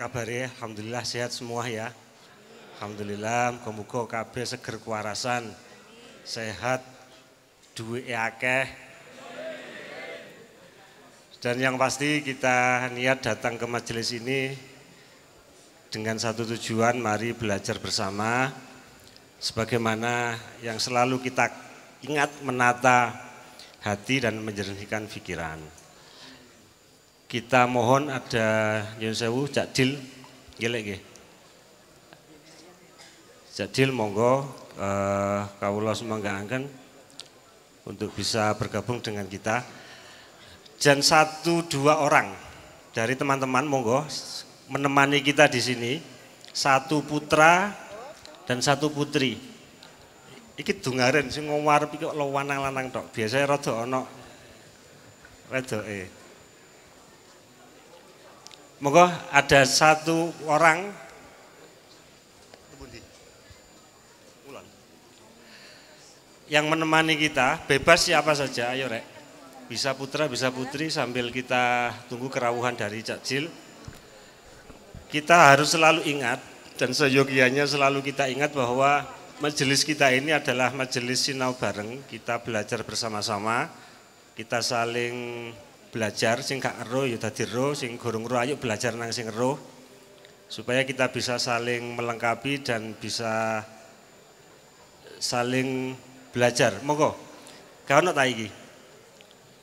Kabar ya, Alhamdulillah sehat semua ya. Alhamdulillah muga-muga kabeh seger kewarasan. Sehat ya keh. Dan yang pasti kita niat datang ke majelis ini dengan satu tujuan mari belajar bersama sebagaimana yang selalu kita ingat menata hati dan menjernihkan pikiran kita mohon ada nyun sewu jakdil gelek nggih. Jakdil monggo eh, kawula angkan untuk bisa bergabung dengan kita. Dan satu dua orang dari teman-teman monggo menemani kita di sini. Satu putra dan satu putri. Iki dungaren sing ngomar iki kok lawanang lanang dok? Biasanya rada ana wedoke. Eh. Moga ada satu orang yang menemani kita, bebas siapa saja, ayo rek. Bisa putra, bisa putri sambil kita tunggu kerawuhan dari Cak Jil. Kita harus selalu ingat dan seyogianya selalu kita ingat bahwa majelis kita ini adalah majelis sinau bareng, kita belajar bersama-sama, kita saling belajar sing gak roh ya tadi roh sing gorong roh ayo belajar nang sing roh supaya kita bisa saling melengkapi dan bisa saling belajar monggo gak ono ta iki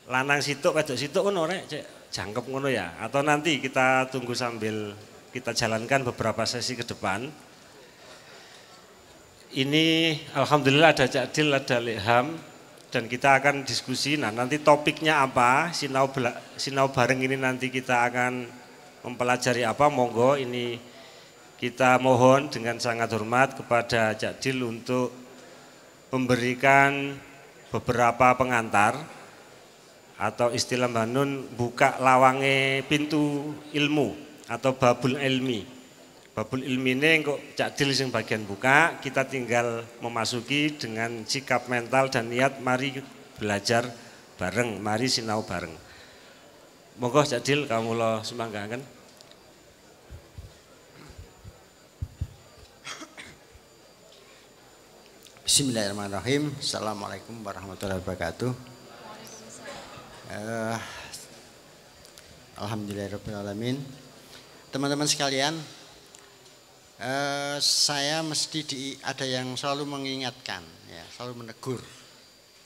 lanang situ, wedok situ, ono rek cek jangkep ngono ya atau nanti kita tunggu sambil kita jalankan beberapa sesi ke depan ini alhamdulillah ada Cak Dil, ada Leham, dan kita akan diskusi. Nah, nanti topiknya apa? Sinau sinau bareng ini nanti kita akan mempelajari apa? Monggo ini kita mohon dengan sangat hormat kepada Jadil untuk memberikan beberapa pengantar atau istilah Mbak Nun buka lawange pintu ilmu atau babul ilmi. Babul ilmine kok dil sing bagian buka, kita tinggal memasuki dengan sikap mental dan niat mari belajar bareng, mari sinau bareng. Monggo dil kamu lo semangga kan? Bismillahirrahmanirrahim. Assalamualaikum warahmatullahi wabarakatuh. Uh, Alhamdulillahirrahmanirrahim. Teman-teman sekalian, eh, saya mesti di, ada yang selalu mengingatkan, ya, selalu menegur.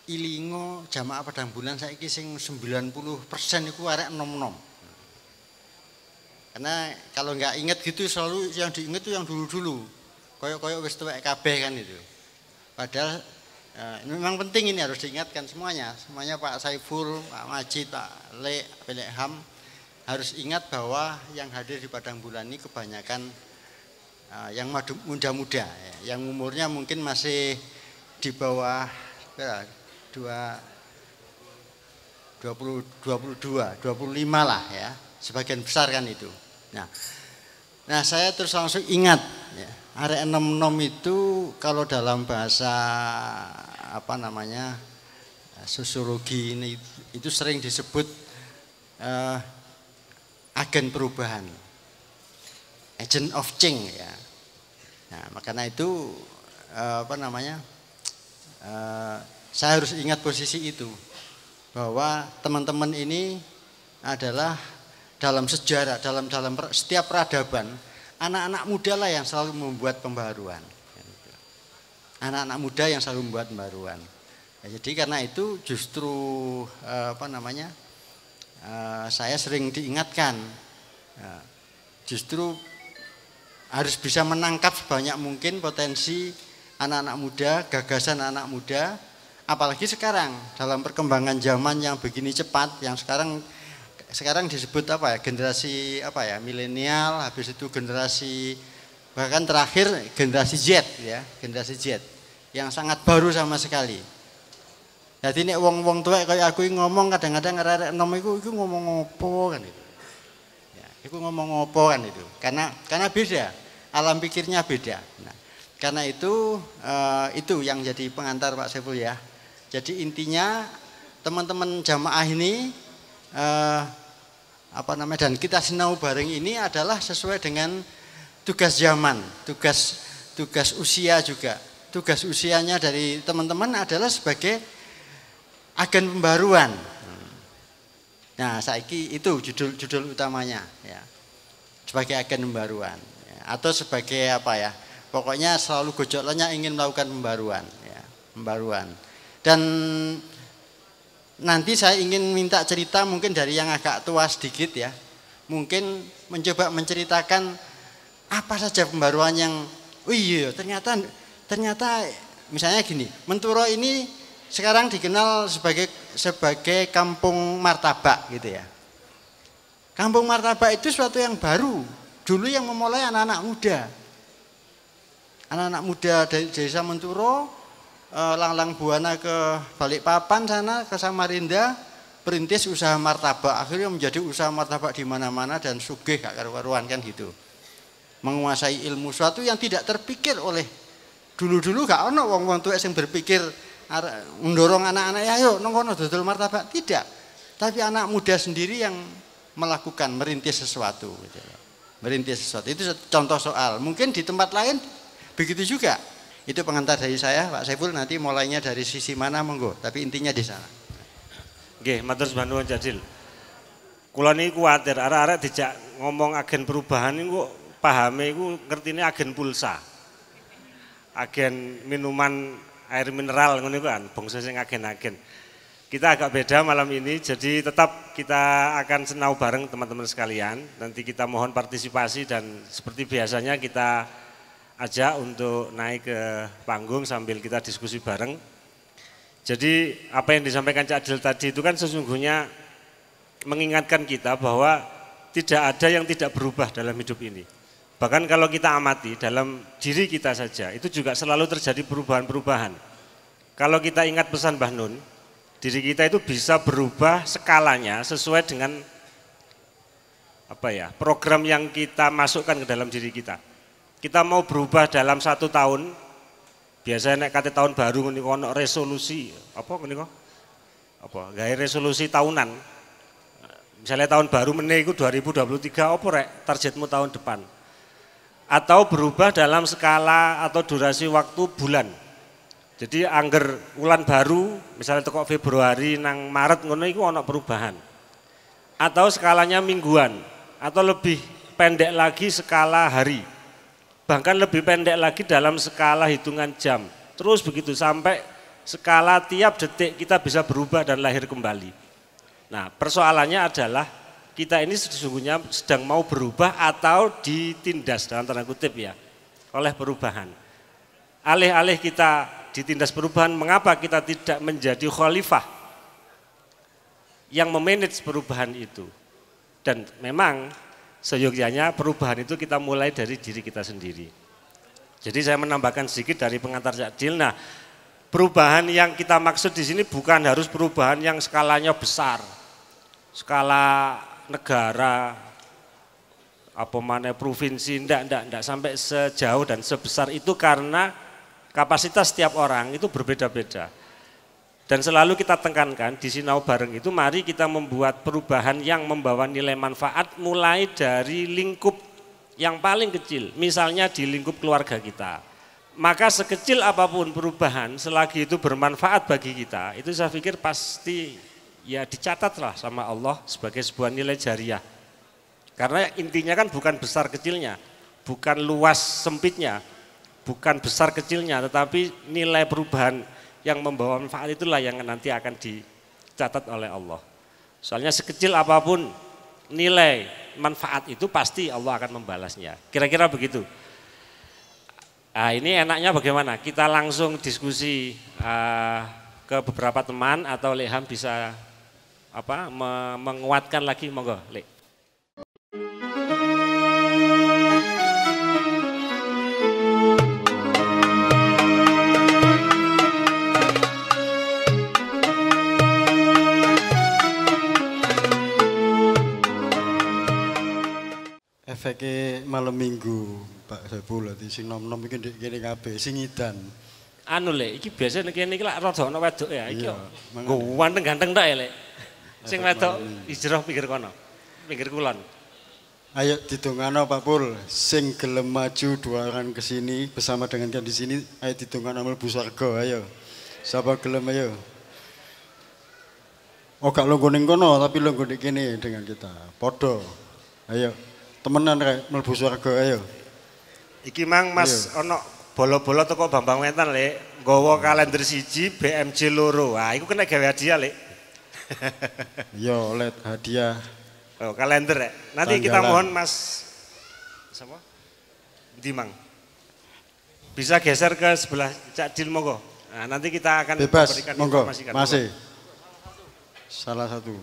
Ilingo jamaah pada bulan saya kisah 90 persen itu arek nom nom. Karena kalau nggak ingat gitu selalu yang diingat itu yang dulu dulu. Koyok koyok wis tuwek kabeh kan itu. Padahal eh, memang penting ini harus diingatkan semuanya. Semuanya Pak Saiful, Pak Majid, Pak Le, Pak Ham harus ingat bahwa yang hadir di padang bulan ini kebanyakan Ah, yang muda-muda, ya. yang umurnya mungkin masih di bawah ya, dua 20, 22, 25 lah ya, sebagian besar kan itu. Nah, nah saya terus langsung ingat ya, area 66 itu kalau dalam bahasa apa namanya sosiologi ini itu sering disebut uh, agen perubahan, agent of change ya. Nah, karena itu eh, apa namanya? Eh, saya harus ingat posisi itu bahwa teman-teman ini adalah dalam sejarah, dalam dalam setiap peradaban anak-anak muda lah yang selalu membuat pembaruan. Anak-anak muda yang selalu membuat pembaruan. Ya, jadi karena itu justru eh, apa namanya? saya sering diingatkan ya, justru harus bisa menangkap sebanyak mungkin potensi anak-anak muda, gagasan anak, muda, apalagi sekarang dalam perkembangan zaman yang begini cepat, yang sekarang sekarang disebut apa ya generasi apa ya milenial, habis itu generasi bahkan terakhir generasi Z ya, generasi Z yang sangat baru sama sekali. Jadi ini wong-wong tua kayak aku ngomong kadang-kadang arek nom itu ngomong opo kan itu. Ya, itu ngomong opo kan itu. Karena karena beda alam pikirnya beda. Nah, karena itu eh, itu yang jadi pengantar Pak Sepul ya. Jadi intinya teman-teman jamaah ini eh, apa namanya dan kita sinau bareng ini adalah sesuai dengan tugas zaman, tugas tugas usia juga. Tugas usianya dari teman-teman adalah sebagai agen pembaruan. Nah, saiki itu judul judul utamanya ya. Sebagai agen pembaruan atau sebagai apa ya pokoknya selalu gojolanya ingin melakukan pembaruan ya pembaruan dan nanti saya ingin minta cerita mungkin dari yang agak tua sedikit ya mungkin mencoba menceritakan apa saja pembaruan yang oh iya ternyata ternyata misalnya gini Menturo ini sekarang dikenal sebagai sebagai kampung martabak gitu ya Kampung martabak itu suatu yang baru Dulu yang memulai anak-anak muda. Anak-anak muda dari desa Menturo, eh, Langlang Buana ke Balikpapan sana, ke Samarinda, perintis usaha martabak. Akhirnya menjadi usaha martabak di mana-mana dan sugih gak karuan kan gitu. Menguasai ilmu suatu yang tidak terpikir oleh dulu-dulu gak ono wong-wong tua yang berpikir mendorong anak-anak ya yuk nong kono dodol martabak tidak tapi anak muda sendiri yang melakukan merintis sesuatu gitu merintis sesuatu. Itu contoh soal. Mungkin di tempat lain begitu juga. Itu pengantar dari saya, Pak Saiful. Nanti mulainya dari sisi mana monggo, tapi intinya di sana. Oke, matur sebantuan jadil. Kula niki khawatir, arah-arah dijak ngomong agen perubahan ini kok pahami ngerti ngertine agen pulsa. Agen minuman air mineral ngene kan, bangsa sing agen-agen. Kita agak beda malam ini, jadi tetap kita akan senau bareng teman-teman sekalian. Nanti kita mohon partisipasi dan seperti biasanya kita ajak untuk naik ke panggung sambil kita diskusi bareng. Jadi apa yang disampaikan Cak Adil tadi itu kan sesungguhnya mengingatkan kita bahwa tidak ada yang tidak berubah dalam hidup ini. Bahkan kalau kita amati dalam diri kita saja, itu juga selalu terjadi perubahan-perubahan. Kalau kita ingat pesan Mbah Nun, diri kita itu bisa berubah skalanya sesuai dengan apa ya program yang kita masukkan ke dalam diri kita. Kita mau berubah dalam satu tahun, biasanya naik kata tahun baru ini ono resolusi apa kok apa gaya resolusi tahunan misalnya tahun baru meneh 2023 apa rek targetmu tahun depan atau berubah dalam skala atau durasi waktu bulan jadi angger ulan baru, misalnya toko Februari nang Maret ngono iku ana perubahan. Atau skalanya mingguan atau lebih pendek lagi skala hari. Bahkan lebih pendek lagi dalam skala hitungan jam. Terus begitu sampai skala tiap detik kita bisa berubah dan lahir kembali. Nah, persoalannya adalah kita ini sesungguhnya sedang mau berubah atau ditindas dalam tanda kutip ya oleh perubahan. Alih-alih kita ditindas perubahan, mengapa kita tidak menjadi khalifah yang memanage perubahan itu. Dan memang seyogyanya perubahan itu kita mulai dari diri kita sendiri. Jadi saya menambahkan sedikit dari pengantar Jakdil. Nah, perubahan yang kita maksud di sini bukan harus perubahan yang skalanya besar. Skala negara, apa mana provinsi, enggak, enggak, enggak sampai sejauh dan sebesar itu karena kapasitas setiap orang itu berbeda-beda. Dan selalu kita tekankan di sinau bareng itu mari kita membuat perubahan yang membawa nilai manfaat mulai dari lingkup yang paling kecil, misalnya di lingkup keluarga kita. Maka sekecil apapun perubahan selagi itu bermanfaat bagi kita, itu saya pikir pasti ya dicatatlah sama Allah sebagai sebuah nilai jariah. Karena intinya kan bukan besar kecilnya, bukan luas sempitnya, bukan besar kecilnya tetapi nilai perubahan yang membawa manfaat itulah yang nanti akan dicatat oleh Allah. Soalnya sekecil apapun nilai manfaat itu pasti Allah akan membalasnya. Kira-kira begitu. Nah, ini enaknya bagaimana? Kita langsung diskusi uh, ke beberapa teman atau Leham bisa apa menguatkan lagi monggo, Lek. efeke malam minggu Pak saya pula sing nom-nom iki di kiri kabeh sing idan. Anu le, iki biasa nih kiri iki rotok rada wedok ya iki. Iya, gowan wanteng ganteng ya lek. Sing wedok hijrah pikir kono. pikir kulon. Ayo didongano Pak Pur, sing gelem maju dua orang kesini bersama dengan kita di sini, ayo didongano mlebu swarga ayo. siapa gelem ayo. Oh kalau lungguh kono tapi lo ning kini dengan kita. Podo. Ayo temenan rek mlebu surga ayo. Iki Mang Mas ana iya. bolo-bolo toko Bambang Wetan le, nggawa hmm. kalender siji BMJ loro. Wah, iku kena gawe hadiah le. Yo, iya, let hadiah. Oh, kalender rek. Nanti Tanggalan. kita mohon Mas siapa? Dimang. Bisa geser ke sebelah Cak Dil monggo. Nah, nanti kita akan Bebas, memberikan monggo. informasi kan. Masih. Salah satu.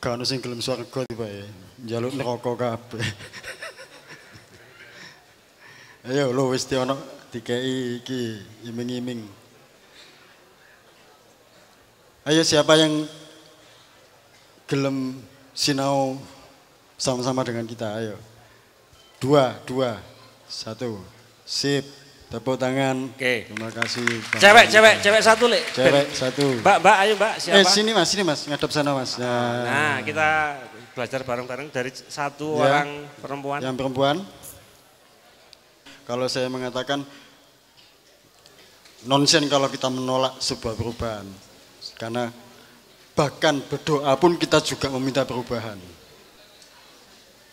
Kan sing gelem swarga tibae, ya. njaluk neraka kabeh. Ayo lo wis di ono dikei iki iming-iming. Ayo siapa yang gelem sinau sama-sama dengan kita ayo. Dua, dua, satu, sip. Tepuk tangan. Oke. Terima kasih. cewek, Bang. cewek, cewek satu, Lek. Cewek satu. Mbak, Mbak, ayo, Mbak. Siapa? Eh, sini Mas, sini Mas, ngadep sana Mas. Ya. Nah, kita belajar bareng-bareng dari satu ya. orang perempuan. Yang perempuan. Kalau saya mengatakan nonsen kalau kita menolak sebuah perubahan. Karena bahkan berdoa pun kita juga meminta perubahan.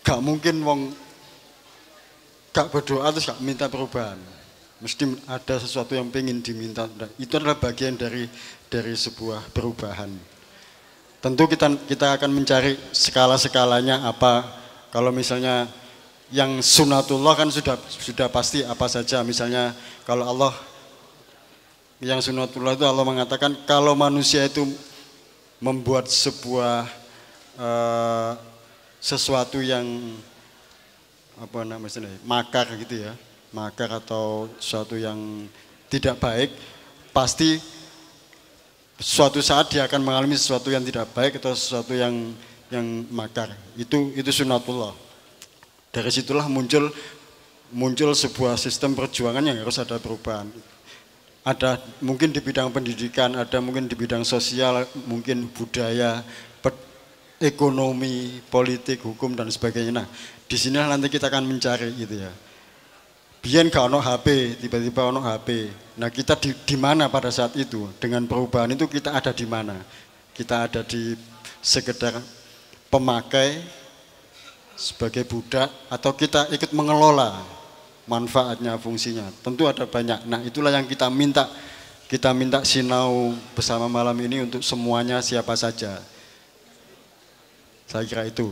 Gak mungkin wong gak berdoa terus gak minta perubahan mesti ada sesuatu yang ingin diminta itu adalah bagian dari dari sebuah perubahan tentu kita kita akan mencari skala skalanya apa kalau misalnya yang sunatullah kan sudah sudah pasti apa saja misalnya kalau Allah yang sunatullah itu Allah mengatakan kalau manusia itu membuat sebuah uh, sesuatu yang apa namanya makar gitu ya makar atau suatu yang tidak baik, pasti suatu saat dia akan mengalami sesuatu yang tidak baik atau sesuatu yang yang makar. Itu itu sunatullah. Dari situlah muncul muncul sebuah sistem perjuangan yang harus ada perubahan. Ada mungkin di bidang pendidikan, ada mungkin di bidang sosial, mungkin budaya, ekonomi, politik, hukum dan sebagainya. Nah, di sini nanti kita akan mencari gitu ya. Biyen gak ono HP, tiba-tiba ono HP. Nah, kita di, di mana pada saat itu? Dengan perubahan itu kita ada di mana? Kita ada di sekedar pemakai sebagai budak atau kita ikut mengelola manfaatnya, fungsinya. Tentu ada banyak. Nah, itulah yang kita minta kita minta sinau bersama malam ini untuk semuanya siapa saja. Saya kira itu.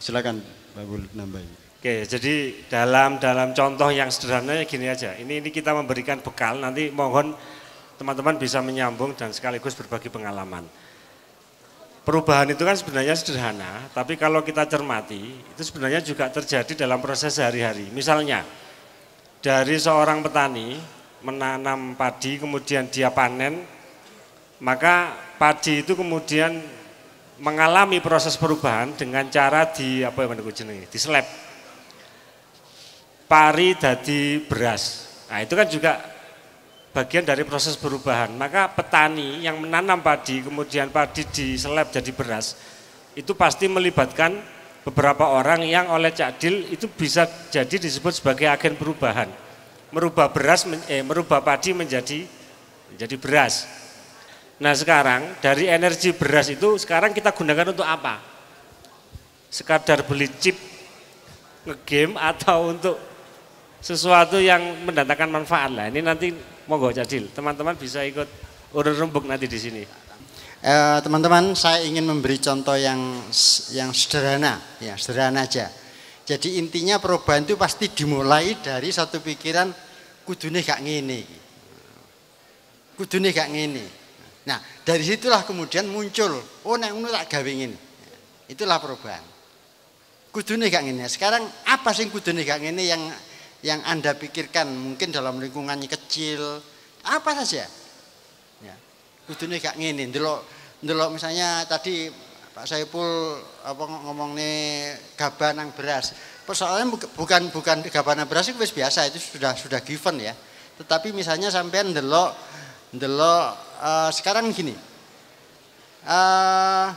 Silakan Babul nambahin. Oke, jadi dalam dalam contoh yang sederhananya gini aja. Ini ini kita memberikan bekal nanti mohon teman-teman bisa menyambung dan sekaligus berbagi pengalaman. Perubahan itu kan sebenarnya sederhana, tapi kalau kita cermati itu sebenarnya juga terjadi dalam proses sehari-hari. Misalnya dari seorang petani menanam padi kemudian dia panen, maka padi itu kemudian mengalami proses perubahan dengan cara di apa yang di slab pari dadi beras. Nah, itu kan juga bagian dari proses perubahan. Maka petani yang menanam padi, kemudian padi diseleb jadi beras, itu pasti melibatkan beberapa orang yang oleh Dil itu bisa jadi disebut sebagai agen perubahan. Merubah beras eh, merubah padi menjadi menjadi beras. Nah, sekarang dari energi beras itu sekarang kita gunakan untuk apa? Sekadar beli chip ngegame atau untuk sesuatu yang mendatangkan manfaat lah. Ini nanti monggo jadil, teman-teman bisa ikut urut rembuk nanti di sini. Eh, teman-teman, eh, saya ingin memberi contoh yang yang sederhana, ya sederhana aja. Jadi intinya perubahan itu pasti dimulai dari satu pikiran kudune gak ngene. Kudune gak ngene. Nah, dari situlah kemudian muncul, oh nek ngono tak gawe ngene. Itulah perubahan. Kudune gak ngene. Sekarang apa sih kudune gak ngene yang yang Anda pikirkan mungkin dalam lingkungannya kecil apa saja ya kudune gak ngene ndelok ndelok misalnya tadi Pak Saiful apa ngomong nih gaban yang beras persoalannya bukan bukan gaban yang beras itu biasa itu sudah sudah given ya tetapi misalnya sampean ndelok ndelok uh, sekarang gini uh,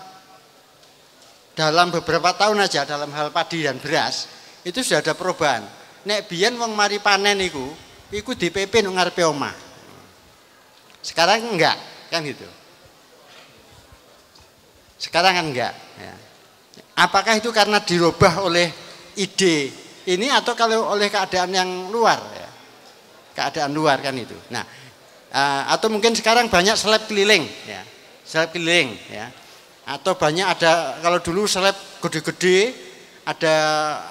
dalam beberapa tahun aja dalam hal padi dan beras itu sudah ada perubahan nek biyen wong mari panen iku iku DPP nang ngarepe omah. Sekarang enggak, kan gitu. Sekarang kan enggak, ya. Apakah itu karena dirubah oleh ide ini atau kalau oleh keadaan yang luar ya. Keadaan luar kan itu. Nah, eh, atau mungkin sekarang banyak seleb keliling ya. Seleb keliling ya. Atau banyak ada kalau dulu seleb gede-gede ada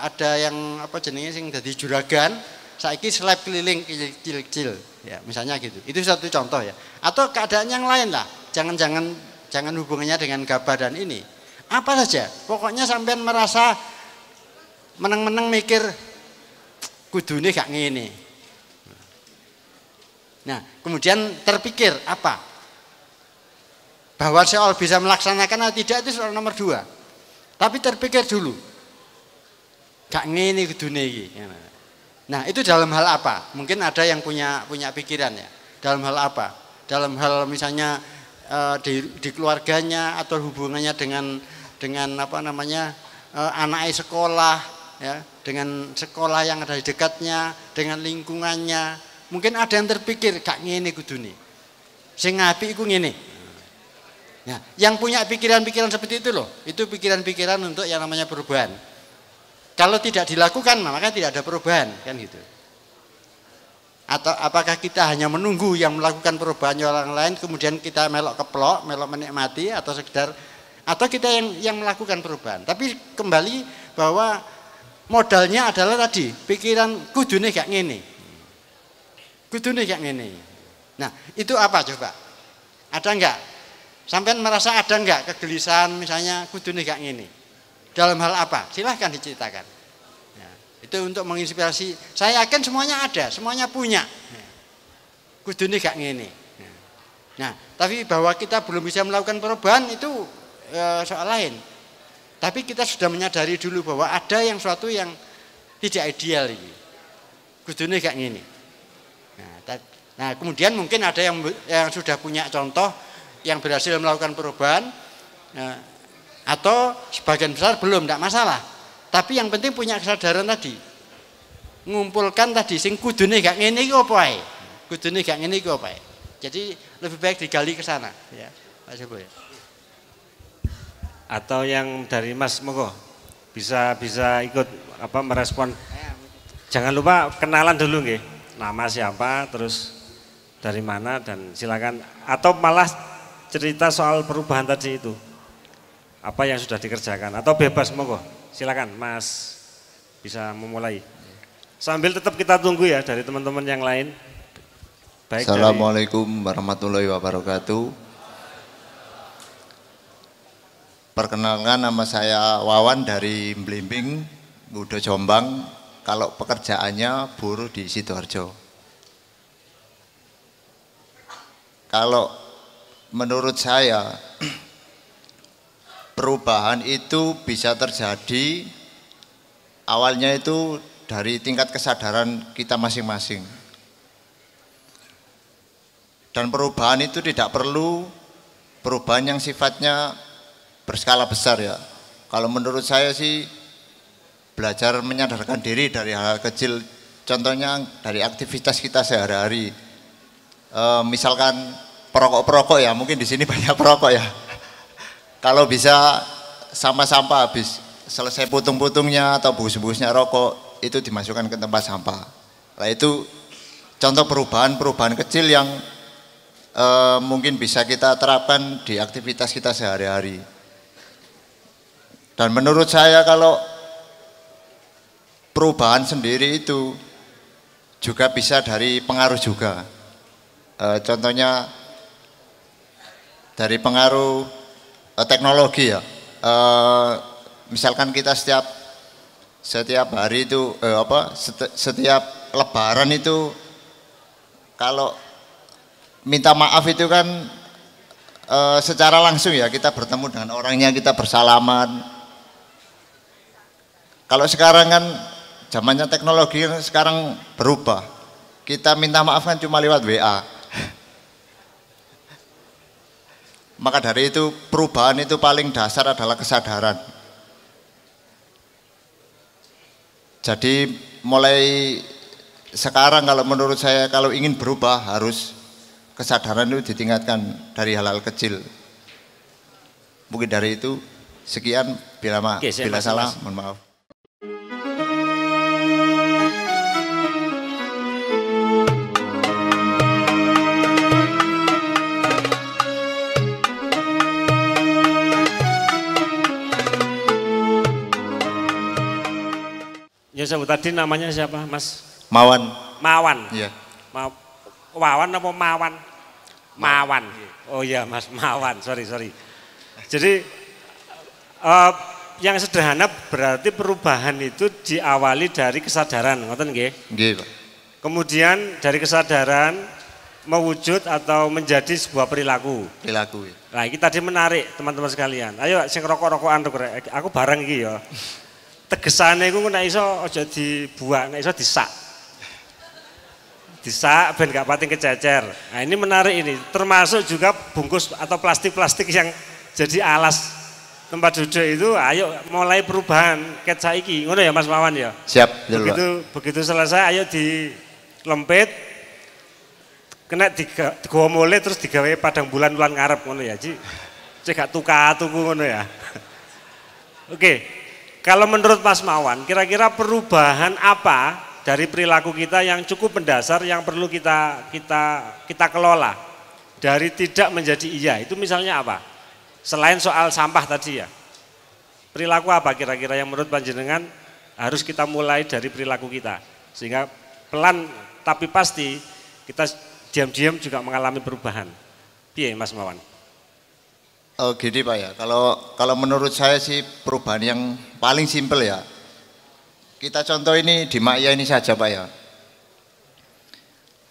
ada yang apa jenisnya sing jadi juragan saiki seleb keliling kecil-kecil ya misalnya gitu itu satu contoh ya atau keadaan yang lain lah jangan-jangan jangan hubungannya dengan gabah dan ini apa saja pokoknya sampean merasa meneng-meneng mikir kudu ini gak ngini nah kemudian terpikir apa bahwa seol bisa melaksanakan atau tidak itu soal nomor dua tapi terpikir dulu gak ngene dunia ini, Nah, itu dalam hal apa? Mungkin ada yang punya punya pikiran ya. Dalam hal apa? Dalam hal misalnya e, di, di keluarganya atau hubungannya dengan dengan apa namanya e, eh, anak sekolah ya, dengan sekolah yang ada di dekatnya, dengan lingkungannya. Mungkin ada yang terpikir gak ngene dunia. Sing apik iku ngene. Nah, yang punya pikiran-pikiran seperti itu loh, itu pikiran-pikiran untuk yang namanya perubahan. Kalau tidak dilakukan maka tidak ada perubahan kan gitu. Atau apakah kita hanya menunggu yang melakukan perubahan orang lain kemudian kita melok keplok, melok menikmati atau sekedar atau kita yang yang melakukan perubahan. Tapi kembali bahwa modalnya adalah tadi pikiran kudune gak ngene. Kudune gak ngene. Nah, itu apa coba? Ada enggak? Sampai merasa ada enggak kegelisahan misalnya kudune gak ngene? Dalam hal apa? Silahkan diceritakan. Ya, itu untuk menginspirasi. Saya yakin semuanya ada, semuanya punya. Ya. Kuduni kayak gak ngini. Ya. Nah, tapi bahwa kita belum bisa melakukan perubahan itu e, soal lain. Tapi kita sudah menyadari dulu bahwa ada yang suatu yang tidak ideal ini. kayak gak ngini. Nah, ya, nah, kemudian mungkin ada yang yang sudah punya contoh yang berhasil melakukan perubahan. Nah, atau sebagian besar belum tidak masalah tapi yang penting punya kesadaran tadi ngumpulkan tadi sing kudune gak ngene iki apa ae kudune gak ngene iki apa ae jadi lebih baik digali ke sana ya Mas Ibu ya. atau yang dari Mas Moko bisa bisa ikut apa merespon jangan lupa kenalan dulu nih nama siapa terus dari mana dan silakan atau malah cerita soal perubahan tadi itu apa yang sudah dikerjakan atau bebas monggo silakan Mas bisa memulai sambil tetap kita tunggu ya dari teman-teman yang lain Baik Assalamualaikum dari... warahmatullahi wabarakatuh perkenalkan nama saya Wawan dari Blimbing Budo Jombang kalau pekerjaannya buruh di Sidoarjo kalau menurut saya perubahan itu bisa terjadi awalnya itu dari tingkat kesadaran kita masing-masing. Dan perubahan itu tidak perlu perubahan yang sifatnya berskala besar ya. Kalau menurut saya sih belajar menyadarkan diri dari hal, -hal kecil, contohnya dari aktivitas kita sehari-hari. E, misalkan perokok-perokok ya, mungkin di sini banyak perokok ya kalau bisa sampah-sampah habis selesai putung-putungnya atau bus-busnya rokok itu dimasukkan ke tempat sampah. Nah itu contoh perubahan-perubahan kecil yang e, mungkin bisa kita terapkan di aktivitas kita sehari-hari. Dan menurut saya kalau perubahan sendiri itu juga bisa dari pengaruh juga. E, contohnya dari pengaruh uh, teknologi ya. Uh, misalkan kita setiap setiap hari itu uh, apa setiap lebaran itu kalau minta maaf itu kan uh, secara langsung ya kita bertemu dengan orangnya kita bersalaman. Kalau sekarang kan zamannya teknologi kan sekarang berubah. Kita minta maaf kan cuma lewat WA Maka dari itu perubahan itu paling dasar adalah kesadaran. Jadi mulai sekarang kalau menurut saya kalau ingin berubah harus kesadaran itu ditingkatkan dari hal-hal kecil. Mungkin dari itu sekian bila, ma Oke, bila salah mohon maaf. Ya sebut tadi namanya siapa Mas? Mawan. Mawan. Iya. Ma Wawan apa Mawan? Mawan. Iya. Oh iya Mas Mawan, sorry sorry. Jadi uh, yang sederhana berarti perubahan itu diawali dari kesadaran, ngoten nggih? Nggih, Pak. Kemudian dari kesadaran mewujud atau menjadi sebuah perilaku. Perilaku. Ya. Nah, ini tadi menarik teman-teman sekalian. Ayo sing rokok-rokokan Aku bareng iki ya tegesane iku nek iso aja dibuak, nek iso disak. Disak ben gak pating kececer. Nah, ini menarik ini, termasuk juga bungkus atau plastik-plastik yang jadi alas tempat duduk itu ayo mulai perubahan ket saiki ngono ya Mas Mawan ya. Siap, Begitu begitu selesai ayo di lempit kena di, digawa mulai terus digawe padang bulan bulan ngarep ngono ya. Ci Cek gak tuka tuku ngono ya. Oke, okay. Kalau menurut Mas Mawan, kira-kira perubahan apa dari perilaku kita yang cukup mendasar yang perlu kita kita kita kelola dari tidak menjadi iya itu misalnya apa? Selain soal sampah tadi ya, perilaku apa kira-kira yang menurut panjenengan harus kita mulai dari perilaku kita sehingga pelan tapi pasti kita diam-diam juga mengalami perubahan. iya Mas Mawan? Oh, gini Pak ya. Kalau kalau menurut saya sih perubahan yang paling simpel ya. Kita contoh ini di Maya ini saja Pak ya.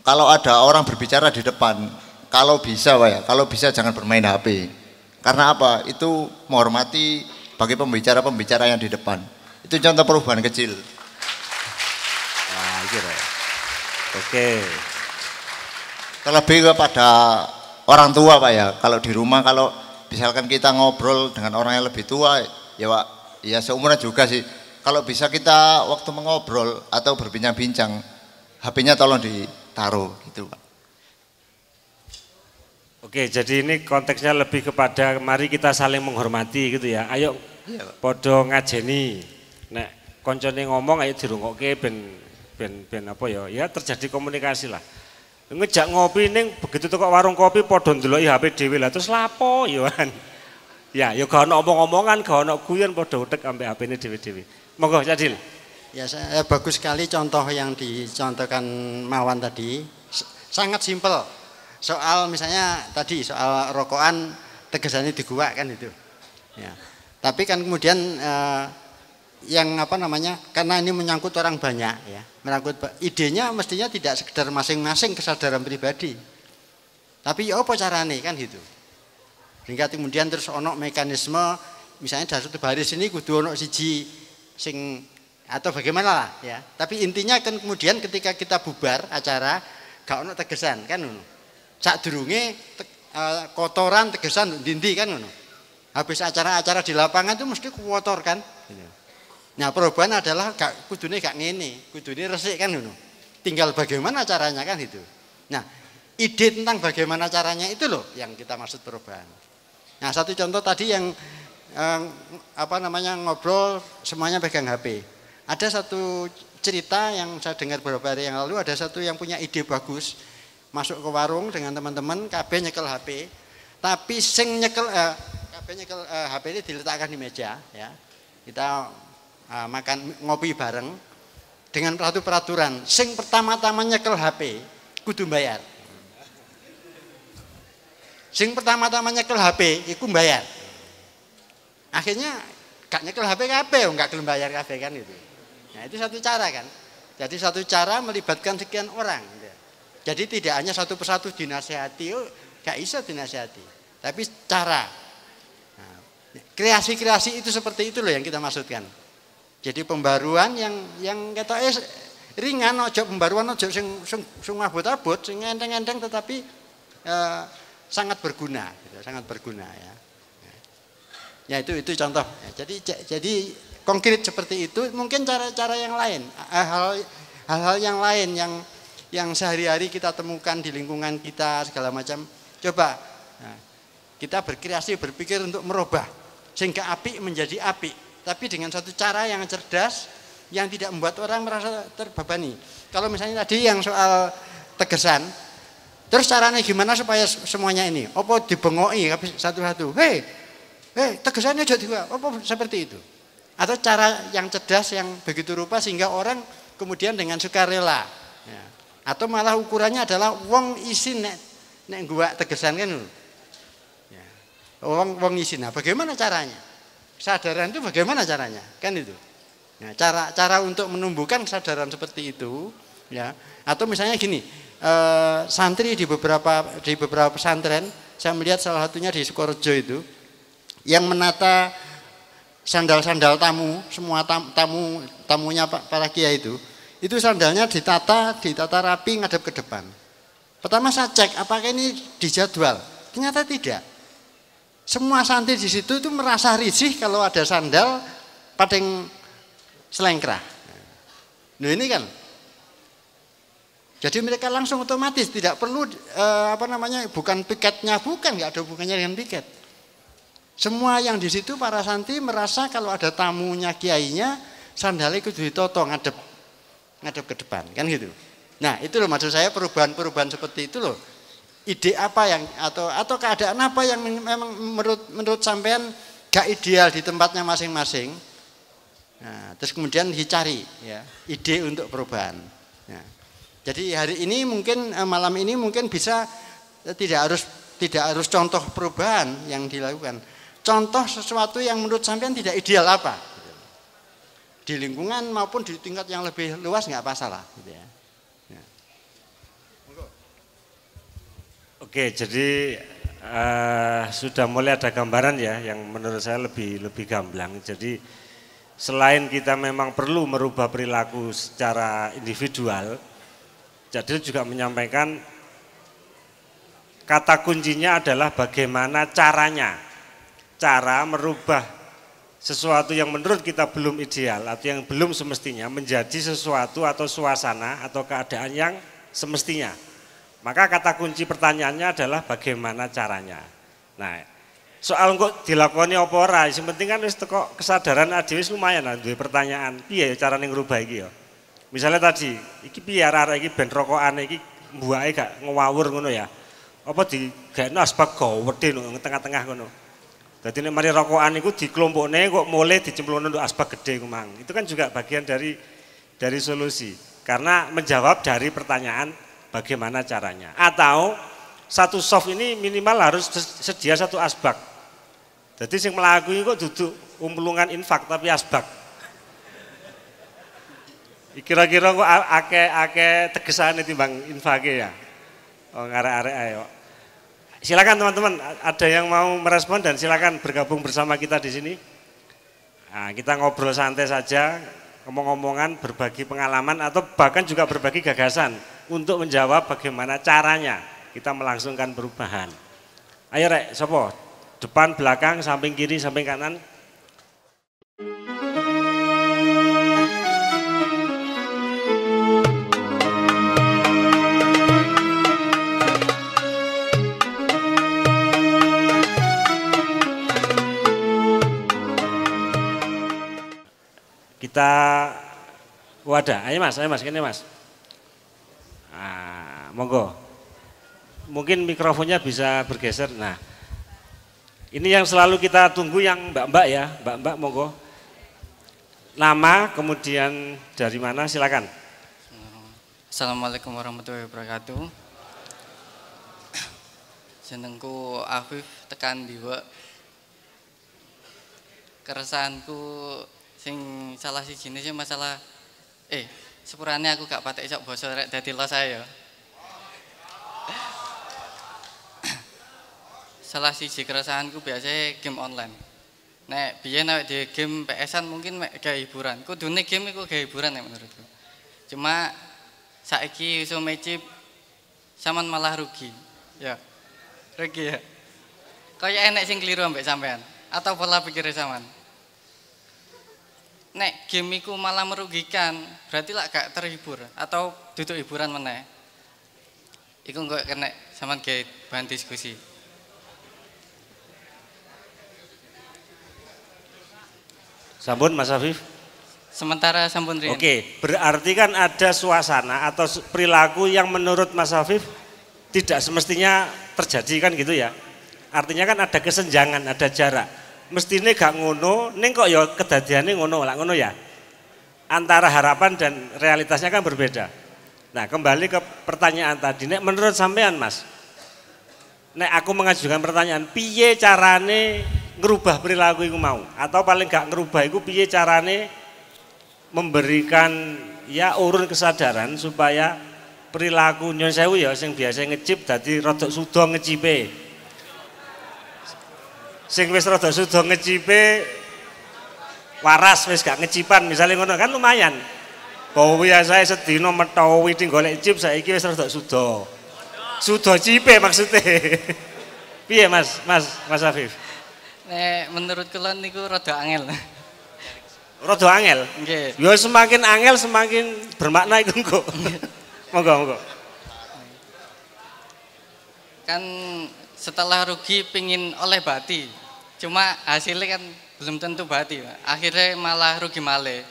Kalau ada orang berbicara di depan, kalau bisa Pak ya, kalau bisa jangan bermain HP. Karena apa? Itu menghormati bagi pembicara-pembicara yang di depan. Itu contoh perubahan kecil. Nah, gitu Oke. Terlebih kepada orang tua Pak ya, kalau di rumah kalau misalkan kita ngobrol dengan orang yang lebih tua, ya Pak, ya seumuran juga sih. Kalau bisa kita waktu mengobrol atau berbincang-bincang, HP-nya tolong ditaruh gitu Pak. Oke, jadi ini konteksnya lebih kepada mari kita saling menghormati gitu ya. Ayo ya, aja podo ngajeni. Nek nah, koncone ngomong ayo dirungokke ben ben ben apa ya? Ya terjadi komunikasi lah ngejak ngopi ning begitu tuh kok warung kopi padha ndeloki HP dhewe lah terus lapo ya Ya, ya gak ono omong-omongan, gak ono guyon padha utek ambek HP-ne dhewe Monggo Cadil. Ya, saya, eh, bagus sekali contoh yang dicontohkan Mawan tadi. sangat simpel. Soal misalnya tadi soal rokokan tegasannya gua kan itu. Ya. Tapi kan kemudian eh, yang apa namanya karena ini menyangkut orang banyak ya menyangkut idenya mestinya tidak sekedar masing-masing kesadaran pribadi tapi ya apa carane kan gitu sehingga kemudian terus onok mekanisme misalnya dari satu baris ini kudu onok siji sing atau bagaimana lah ya tapi intinya kan kemudian ketika kita bubar acara gak onok tegesan kan ngono cak durunge te, e, kotoran tegesan dindi kan ngono habis acara-acara di lapangan itu mesti kotor kan gitu Nah perubahan adalah gak, kudune gak ngene, kudune resik kan ngono. Tinggal bagaimana caranya kan itu. Nah, ide tentang bagaimana caranya itu loh yang kita maksud perubahan. Nah, satu contoh tadi yang eh, apa namanya ngobrol semuanya pegang HP. Ada satu cerita yang saya dengar beberapa hari yang lalu ada satu yang punya ide bagus masuk ke warung dengan teman-teman KB nyekel HP tapi sing nyekel eh, KB nyekel eh, HP ini diletakkan di meja ya kita uh, makan ngopi bareng dengan satu peraturan. Sing pertama-tama nyekel HP kudu bayar. Sing pertama-tama nyekel HP iku bayar. Akhirnya gak nyekel HP kape, nggak oh, gelem bayar kabeh kan itu. Nah, itu satu cara kan. Jadi satu cara melibatkan sekian orang. Jadi tidak hanya satu persatu dinasehati, oh, gak bisa dinasehati. Tapi cara. Nah, kreasi-kreasi itu seperti itu loh yang kita maksudkan. Jadi pembaruan yang yang eh, ringan ojo pembaruan ojo sing sing, sing abot-abot sing enteng-enteng tetapi eh, sangat berguna gitu, sangat berguna ya. Ya itu itu contoh. Ya, jadi jadi konkret seperti itu mungkin cara-cara yang lain eh, hal-hal yang lain yang yang sehari-hari kita temukan di lingkungan kita segala macam coba nah, kita berkreasi berpikir untuk merubah sehingga api menjadi api tapi dengan satu cara yang cerdas yang tidak membuat orang merasa terbebani. Kalau misalnya tadi yang soal tegesan, terus caranya gimana supaya semuanya ini? opo dibengoi tapi satu-satu? Hei, hei, tegesannya jadi dua. Opo seperti itu? Atau cara yang cerdas yang begitu rupa sehingga orang kemudian dengan sukarela. Ya. Atau malah ukurannya adalah wong isin nek nek gua tegesan kan. Ya. Wong wong isin. Nah, bagaimana caranya? kesadaran itu bagaimana caranya? Kan itu. Nah, cara cara untuk menumbuhkan kesadaran seperti itu, ya. Atau misalnya gini, eh, santri di beberapa di beberapa pesantren, saya melihat salah satunya di Sukorejo itu yang menata sandal-sandal tamu, semua tamu tamunya para kiai itu, itu sandalnya ditata ditata rapi ngadep ke depan. Pertama saya cek apakah ini dijadwal. Ternyata tidak. Semua santri di situ itu merasa risih kalau ada sandal paling selengkrah. Nah ini kan. Jadi mereka langsung otomatis tidak perlu eh, apa namanya bukan piketnya bukan nggak ada hubungannya dengan piket. Semua yang di situ para santri merasa kalau ada tamunya kiainya sandalnya itu ditoto ngadep ngadep ke depan kan gitu. Nah itu loh maksud saya perubahan-perubahan seperti itu loh ide apa yang atau atau keadaan apa yang memang menurut menurut sampean gak ideal di tempatnya masing-masing. Nah, terus kemudian dicari ya ide untuk perubahan. Ya. Jadi hari ini mungkin eh, malam ini mungkin bisa eh, tidak harus tidak harus contoh perubahan yang dilakukan. Contoh sesuatu yang menurut sampean tidak ideal apa di lingkungan maupun di tingkat yang lebih luas nggak masalah. Gitu ya. Oke, jadi uh, sudah mulai ada gambaran ya yang menurut saya lebih lebih gamblang. Jadi selain kita memang perlu merubah perilaku secara individual, jadi juga menyampaikan kata kuncinya adalah bagaimana caranya. Cara merubah sesuatu yang menurut kita belum ideal atau yang belum semestinya menjadi sesuatu atau suasana atau keadaan yang semestinya maka kata kunci pertanyaannya adalah bagaimana caranya. Nah, soal kok dilakoni apa ora, sing penting kan wis teko kesadaran adewe lumayan lah duwe pertanyaan, piye ya carane ngerubah iki ya. Misalnya tadi, iki piye arek iki ben rokokane iki mbuake gak ngawur ngono ya. Apa digakno asbak gawedhe no tengah-tengah ngono. Jadi nek mari rokokan iku kelompoknya kok mulai dicemplungno untuk asbak gede kumang. Itu kan juga bagian dari dari solusi. Karena menjawab dari pertanyaan bagaimana caranya. Atau satu soft ini minimal harus sedia satu asbak. Jadi sing melaku kok duduk umpulungan infak tapi asbak. Kira-kira kok ake-ake itu bang infake ya. Oh ngarek-arek ayo. Silakan teman-teman, ada yang mau merespon dan silakan bergabung bersama kita di sini. Nah, kita ngobrol santai saja, ngomong-ngomongan, berbagi pengalaman atau bahkan juga berbagi gagasan untuk menjawab bagaimana caranya kita melangsungkan perubahan. Ayo rek, sopo, depan, belakang, samping kiri, samping kanan, kita wadah. Ayo mas, ayo mas, ini mas. Nah, monggo. Mungkin mikrofonnya bisa bergeser. Nah, ini yang selalu kita tunggu yang mbak-mbak ya, mbak-mbak monggo. Nama, kemudian dari mana, silakan. Assalamualaikum warahmatullahi wabarakatuh. Jenengku Afif tekan diwa. Keresahanku sing salah si jenisnya masalah eh sepurane aku gak patek sok basa rek dadi los saya. Salah siji keresahanku biasanya game online. Nek biyen nek di game PSan mungkin mek gawe hiburan. Kudune game iku gawe hiburan ya menurutku. Cuma saiki iso mecip saman malah rugi. Ya. Rugi ya. Kayak enek sing keliru ambek sampean atau pola pikirnya sampean nek game iku malah merugikan, berarti lah gak terhibur atau duduk hiburan mana? Iku enggak kena sama kayak bahan diskusi. Sampun Mas Afif. Sementara sampun Rian. Oke, berarti kan ada suasana atau perilaku yang menurut Mas Afif tidak semestinya terjadi kan gitu ya. Artinya kan ada kesenjangan, ada jarak mestine gak ngono, ning kok ya neng ngono, lah ngono ya. Antara harapan dan realitasnya kan berbeda. Nah, kembali ke pertanyaan tadi. Nek menurut sampean, Mas. Nek aku mengajukan pertanyaan, piye carane ngerubah perilaku yang mau? Atau paling gak ngerubah itu piye carane memberikan ya urun kesadaran supaya perilaku nyon sewu ya sing biasa ngecip dadi rodok sudo ngecipe sing wis rada sudo ngecipe waras wis gak ngecipan misalnya ngono kan lumayan kowe ya saya sedina metowi ning golek cip saiki wis rada sudo sudah cipe maksudnya piye Mas Mas Mas Afif nek menurut kula niku rada angel rada angel nggih ya semakin angel semakin bermakna itu kok monggo monggo kan setelah rugi pingin oleh bati Cuma hasilnya kan belum tentu berarti, Pak. Akhirnya malah rugi male.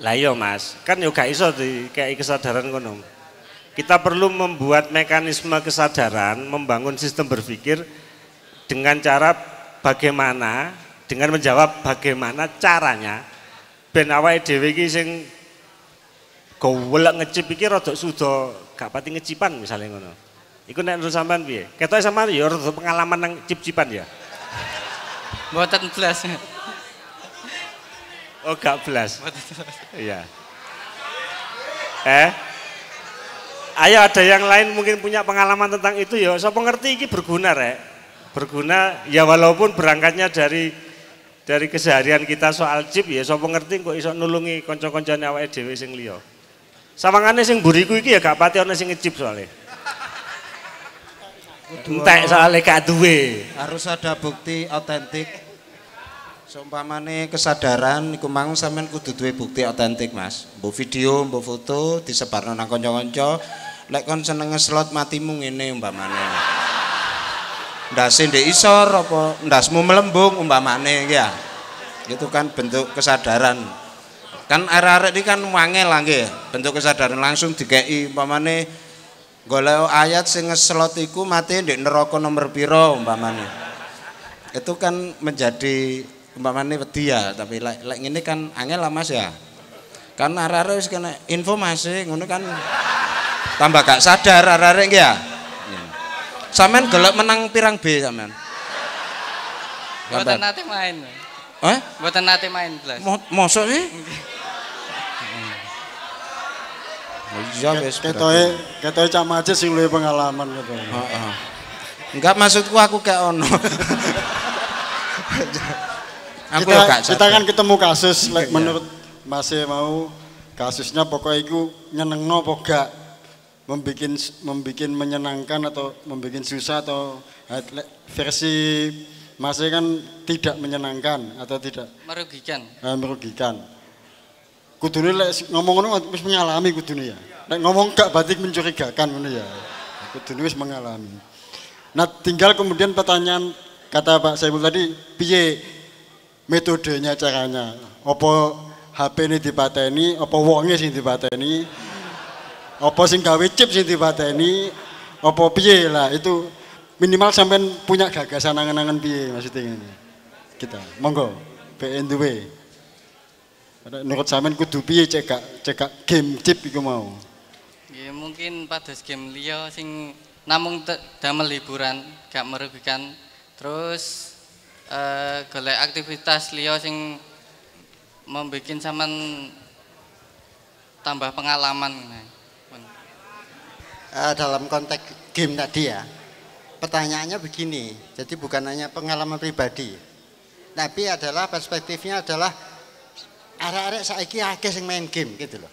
Lah iya Mas, kan juga iso di kayak kesadaran kono. Kita perlu membuat mekanisme kesadaran, membangun sistem berpikir dengan cara bagaimana, dengan menjawab bagaimana caranya ben awake dhewe iki sing golek ngecip iki rada sudah, gak pati ngecipan misalnya ngono. Iku nek menurut sampean piye? Ketoke sampean ya rada pengalaman nang cip-cipan ya. Mboten blas. Oh gak belas. Iya. Eh? Ayo ada yang lain mungkin punya pengalaman tentang itu ya. Saya ngerti, ini berguna rek. Berguna ya walaupun berangkatnya dari dari keseharian kita soal chip ya. Saya ngerti, kok iso nulungi kanca-kancane awake dhewe sing liya. Samangane sing buriku iki ya gak pati ana sing ngecip soalnya entek soalnya kak duwe harus ada bukti otentik seumpamane kesadaran iku mang sampean kudu duwe bukti otentik Mas bu video bu foto disebarno nang kanca-kanca lek kon seneng slot matimu ngene umpamane ndase ndek isor apa ndasmu melembung umpamane ya itu kan bentuk kesadaran kan arek-arek ini kan wangel lah bentuk kesadaran langsung dikei umpamane golek ayat sing ngeslot iku mati ndek neraka nomor piro umpamane. Itu kan menjadi umpamane wedi ya, tapi lek like, like ngene kan angel lah Mas ya. Kan arek-arek wis kena informasi e, ngono kan tambah gak sadar arek-arek ya. Sampean golek menang pirang B sampean? Mboten nate main. Eh? Mboten nate main blas. Mosok iki? Iya wis. Ketoke ketoke Cak Majid sing luwe pengalaman gitu. Heeh. Enggak maksudku aku kayak ono. aku kita, gak kita kan ketemu kasus like, iya. menurut masih mau kasusnya pokoknya itu nyenengno apa gak membikin membikin menyenangkan atau membikin susah atau eh, versi masih kan tidak menyenangkan atau tidak merugikan eh, merugikan kudune lek ngomong ngono wis mengalami kudune ya. Lek ngomong gak batik mencurigakan ngono ya. Kudune wis mengalami. Nah, tinggal kemudian pertanyaan kata Pak Saiful tadi, piye metodenya caranya? Apa HP ini dipateni, apa wonge sing dipateni? Apa sing gawe chip sing dipateni? Apa piye lah itu minimal sampean punya gagasan angan-angan piye maksudnya ini. Kita monggo BNDW menurut sampean kudu piye cekak cekak game chip iku mau? Ya mungkin pada game Leo sing namung damel liburan gak merugikan terus eh aktivitas Leo sing membuat sampean tambah pengalaman. Eh, dalam konteks game tadi ya, pertanyaannya begini, jadi bukan hanya pengalaman pribadi, tapi adalah perspektifnya adalah arek-arek saiki akeh sing main game gitu loh.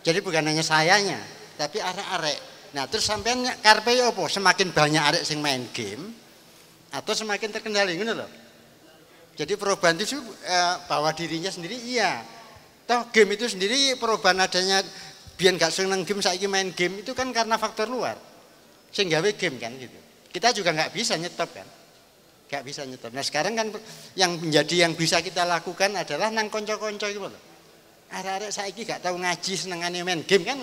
Jadi bukan hanya sayanya, tapi arek-arek. Nah, terus sampean karepe opo? Semakin banyak arek sing main game atau semakin terkendali ngono loh. Jadi perubahan itu eh, bahwa dirinya sendiri iya. Toh game itu sendiri perubahan adanya biar gak seneng game saiki main game itu kan karena faktor luar. Sehingga game kan gitu. Kita juga nggak bisa nyetop kan gak bisa nyetor. Nah sekarang kan yang menjadi yang bisa kita lakukan adalah nang konco-konco gitu loh. Arek-arek saiki gak tahu ngaji senengane main game kan.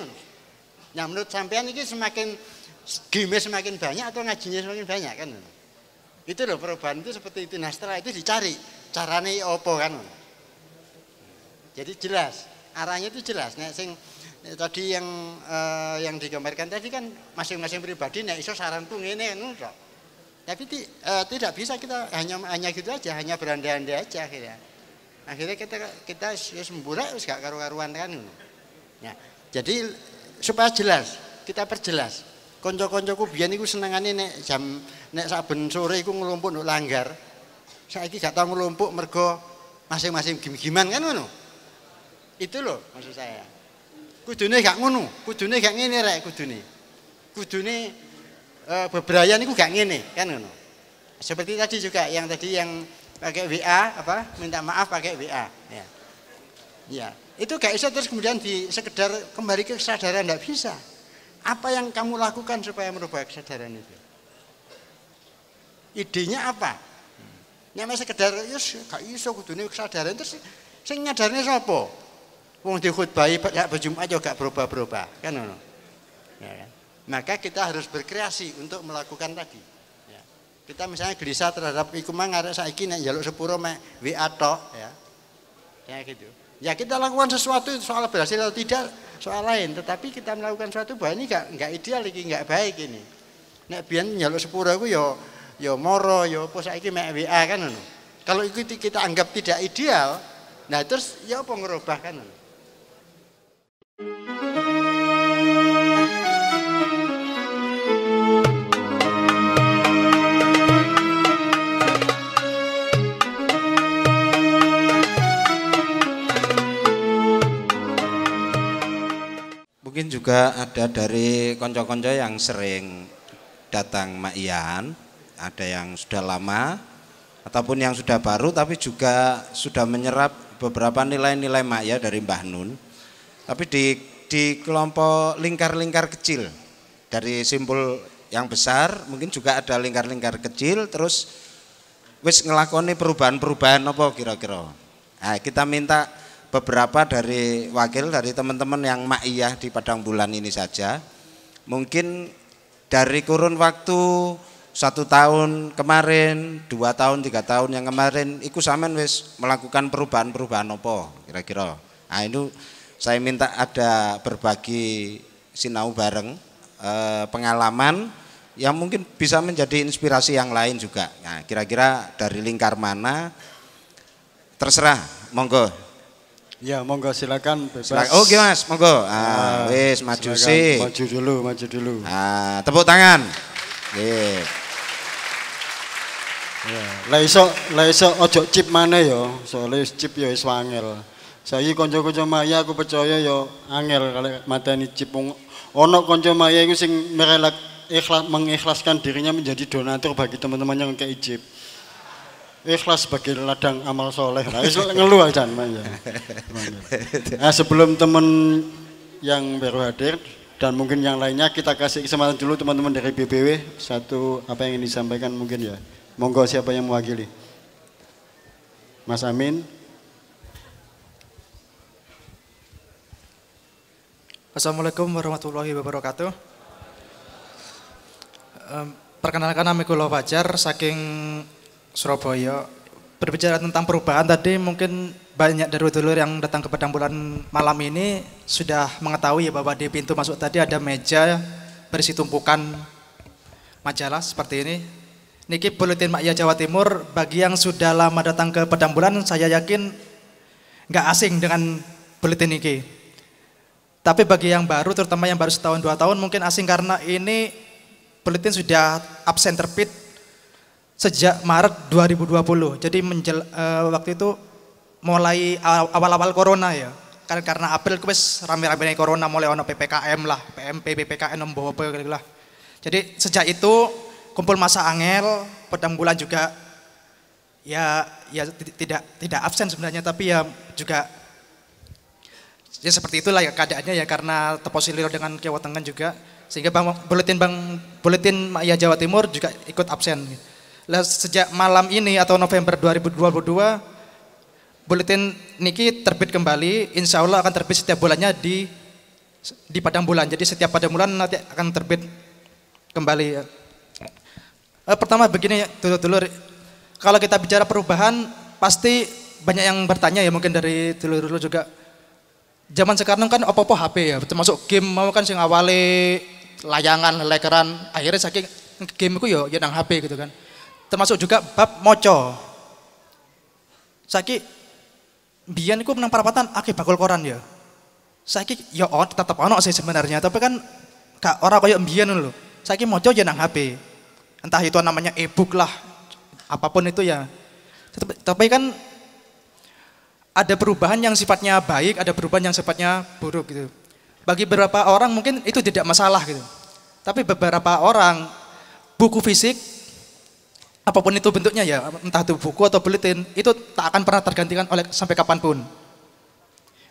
Nah menurut sampean ini semakin game semakin banyak atau ngajinya semakin banyak kan. Itu loh perubahan itu seperti itu. Nah setelah itu dicari carane opo kan. Jadi jelas arahnya itu jelas. nah, sing tadi yang eh, yang digambarkan tadi kan masing-masing pribadi nek nah, saran tuh ini ngono tapi uh, tidak bisa kita hanya hanya gitu aja, hanya berandai-andai aja akhirnya. Akhirnya kita kita semburak harus gak karu-karuan kan. Nah, jadi supaya jelas, kita perjelas. Konco-koncoku biyen iku senengane nek jam nek saben sore iku ngelompok nduk langgar. Saiki gak tau ngelumpuk mergo masing-masing gim-giman kan ngono. Itu loh maksud saya. Kudune gak ngono, kudune gak ngene rek kudune. Kudune e, bebrayan itu gak ngene kan ngono. Seperti tadi juga yang tadi yang pakai WA apa minta maaf pakai WA ya. Ya, itu gak bisa terus kemudian di sekedar kembali ke kesadaran enggak bisa. Apa yang kamu lakukan supaya merubah kesadaran itu? Idenya apa? Nyampe sekedar yus gak iso kudune kesadaran terus sing nyadarne sapa? Wong di khutbah ya berjumat ya, juga gak berubah-berubah kan ngono. Ya kan? maka kita harus berkreasi untuk melakukan tadi. Ya. Kita misalnya gelisah terhadap iku mang saiki nek njaluk sepuro mek WA tok ya. Ya gitu. Ya kita lakukan sesuatu soal berhasil atau tidak soal lain, tetapi kita melakukan sesuatu bahwa ini enggak enggak ideal lagi, enggak baik ini. Nek biyen njaluk sepuro iku ya ya moro ya apa saiki mek WA kan ngono. Kalau itu kita anggap tidak ideal, nah terus ya apa ngerubah kan ngono. Mungkin juga ada dari konco-konco yang sering datang Makian, ada yang sudah lama ataupun yang sudah baru tapi juga sudah menyerap beberapa nilai-nilai Makya dari Mbah Nun. Tapi di di kelompok lingkar-lingkar kecil dari simpul yang besar mungkin juga ada lingkar-lingkar kecil terus wis ngelakoni perubahan-perubahan apa kira-kira. Nah, kita minta beberapa dari wakil dari teman-teman yang ma'iyah di Padang Bulan ini saja. Mungkin dari kurun waktu satu tahun kemarin, dua tahun, tiga tahun yang kemarin, ikut samen wis melakukan perubahan-perubahan opo kira-kira. Nah itu saya minta ada berbagi sinau bareng eh, pengalaman yang mungkin bisa menjadi inspirasi yang lain juga. Nah, kira-kira dari lingkar mana? Terserah, monggo. Ya, monggo silakan bebas. Silakan. Oh, oke, okay, Mas, monggo. Ah, ah wis maju sih. Maju dulu, maju dulu. Ah, tepuk tangan. Nggih. Ya, lah iso, lah iso ojo chip mana yo, soalnya chip yo wis angel. Saya konco maya aku percaya yo angel kalau mata chip cipung. Ono konco maya itu sing merelak ikhlas mengikhlaskan dirinya menjadi donatur bagi teman temannya yang kayak chip ikhlas bagi ladang amal soleh nah, ngeluh aja nah, sebelum teman yang baru hadir dan mungkin yang lainnya kita kasih kesempatan dulu teman-teman dari BBW satu apa yang ingin disampaikan mungkin ya monggo siapa yang mewakili Mas Amin Assalamualaikum warahmatullahi wabarakatuh um, perkenalkan nama Fajar saking Surabaya. Berbicara tentang perubahan tadi mungkin banyak dari dulur yang datang ke Padang Bulan malam ini sudah mengetahui ya bahwa di pintu masuk tadi ada meja berisi tumpukan majalah seperti ini. Niki Buletin Makya Jawa Timur bagi yang sudah lama datang ke Padang Bulan saya yakin nggak asing dengan buletin niki. Tapi bagi yang baru terutama yang baru setahun dua tahun mungkin asing karena ini buletin sudah absen terbit sejak Maret 2020. Jadi menjel, uh, waktu itu mulai awal-awal corona ya. Karena karena April wis rame ramai corona mulai ono PPKM lah, PMP PPKN gitu lah. Jadi sejak itu kumpul masa angel, pedang bulan juga ya ya tidak tidak absen sebenarnya tapi ya juga ya seperti itulah ya keadaannya ya karena terposilir dengan Jawa Tengah juga sehingga bang, buletin bang buletin Maya Jawa Timur juga ikut absen gitu sejak malam ini atau November 2022 buletin niki terbit kembali, insya Allah akan terbit setiap bulannya di di padang bulan. Jadi setiap padang bulan nanti akan terbit kembali. Ya. Eh, pertama begini ya, dulu-dulu, kalau kita bicara perubahan pasti banyak yang bertanya ya mungkin dari dulu-dulu juga. Zaman sekarang kan opo-opo HP ya, termasuk game mau kan sing awale layangan, lekeran, akhirnya saking game itu ya, yang ya HP gitu kan. Termasuk juga bab moco. Saiki biyen iku menang parapatan akeh bakul koran ya. Saiki ya on tetap ono sih sebenarnya, tapi kan kak orang kayak mbiyen lho. Saiki moco ya nang HP. Entah itu namanya e-book lah, apapun itu ya. Tapi, tapi kan ada perubahan yang sifatnya baik, ada perubahan yang sifatnya buruk gitu. Bagi beberapa orang mungkin itu tidak masalah gitu. Tapi beberapa orang buku fisik apapun itu bentuknya ya, entah itu buku atau buletin, itu tak akan pernah tergantikan oleh sampai kapanpun.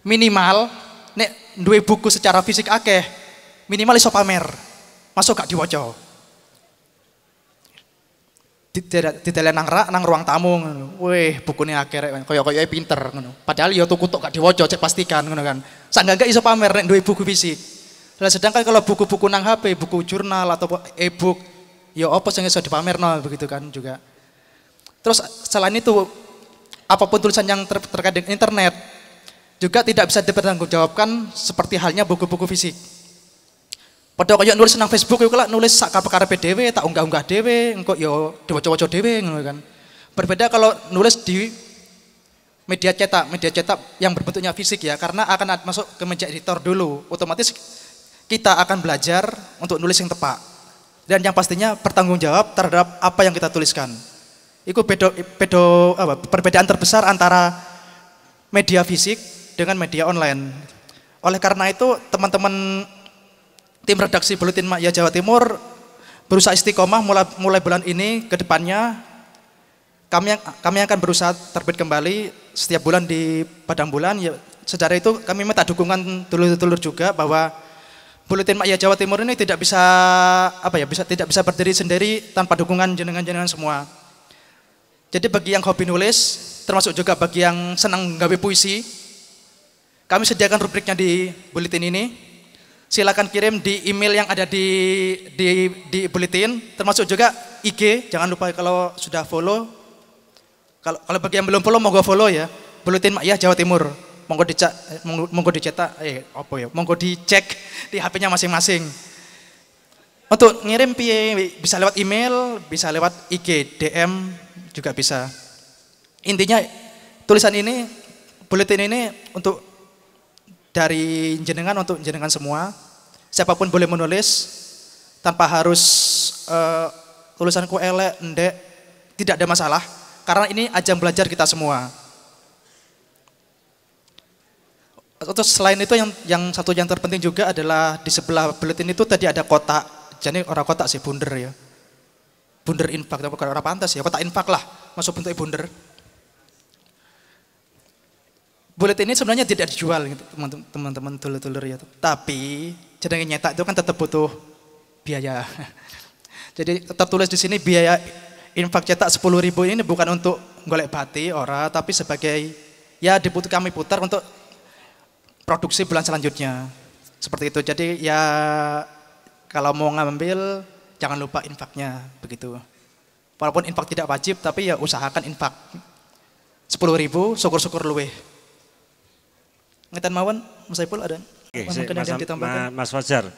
Minimal, nek dua buku secara fisik akeh, minimal iso pamer, masuk gak Di Ditelen nang rak nang ruang tamu ngono. Weh, bukune akeh koyo koyo pinter ngono. Padahal yo ya tuku tuh gak diwaco, cek pastikan ngono kan. Sak gak iso pamer nek dua buku fisik. sedangkan kalau buku-buku nang HP, buku jurnal atau e-book ya apa sing iso dipamerno begitu kan juga. Terus selain itu apapun tulisan yang ter terkait dengan internet juga tidak bisa dipertanggungjawabkan seperti halnya buku-buku fisik. Pada kaya nulis nang Facebook yo ya kelak nulis sak perkara PDW tak unggah-unggah dhewe, engko yo ya diwaca-waca dhewe ngono kan. Berbeda kalau nulis di media cetak, media cetak yang berbentuknya fisik ya, karena akan masuk ke meja editor dulu. Otomatis kita akan belajar untuk nulis yang tepat dan yang pastinya bertanggung jawab terhadap apa yang kita tuliskan. Itu bedo, bedo, apa, perbedaan terbesar antara media fisik dengan media online. Oleh karena itu teman-teman tim redaksi Buletin Makya Jawa Timur berusaha istiqomah mulai, mulai bulan ini ke depannya kami kami akan berusaha terbit kembali setiap bulan di padang bulan ya secara itu kami minta dukungan dulur-dulur juga bahwa Buletin Makya Jawa Timur ini tidak bisa apa ya bisa tidak bisa berdiri sendiri tanpa dukungan jenengan-jenengan semua. Jadi bagi yang hobi nulis, termasuk juga bagi yang senang gawe puisi, kami sediakan rubriknya di buletin ini. Silakan kirim di email yang ada di di di buletin, termasuk juga IG. Jangan lupa kalau sudah follow. Kalau kalau bagi yang belum follow, mau gue follow ya. Buletin Makya Jawa Timur monggo dicek monggo dicetak eh apa ya monggo dicek di HP-nya masing-masing untuk ngirim piye bisa lewat email bisa lewat IG DM juga bisa intinya tulisan ini buletin ini untuk dari jenengan untuk jenengan semua siapapun boleh menulis tanpa harus uh, tulisanku elek, ndek, tidak ada masalah karena ini ajang belajar kita semua. Terus selain itu yang yang satu yang terpenting juga adalah di sebelah belut ini tuh tadi ada kotak. Jadi orang kotak sih bunder ya. Bunder infak, tapi orang pantas ya. Kotak infak lah, masuk bentuk bunder. Bulet ini sebenarnya tidak dijual gitu, teman-teman dulur-dulur ya. Tapi jadinya nyetak itu kan tetap butuh biaya. Jadi tertulis di sini biaya infak cetak 10.000 ini bukan untuk golek bati ora, tapi sebagai ya dibutuh kami putar untuk produksi bulan selanjutnya. Seperti itu. Jadi ya kalau mau ngambil jangan lupa infaknya begitu. Walaupun infak tidak wajib tapi ya usahakan infak. 10 ribu syukur-syukur luweh. Ngetan mawon Mas Saiful ada? Oke, okay, Mas, Mas Fajar,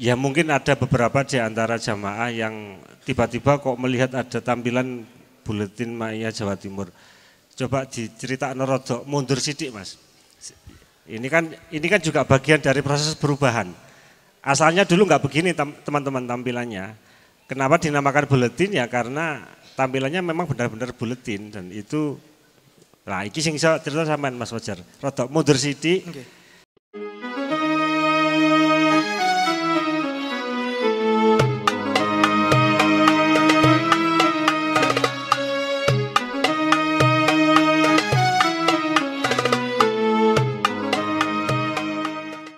Ya mungkin ada beberapa di antara jamaah yang tiba-tiba kok melihat ada tampilan buletin Maya Jawa Timur. Coba diceritakan rodok mundur sidik mas. Ini kan ini kan juga bagian dari proses perubahan. Asalnya dulu nggak begini teman-teman tampilannya. Kenapa dinamakan buletin ya karena tampilannya memang benar-benar buletin dan itu Nah, iki sing iso cerita sampean Mas Wajar. Rodok mundur sithik. Okay.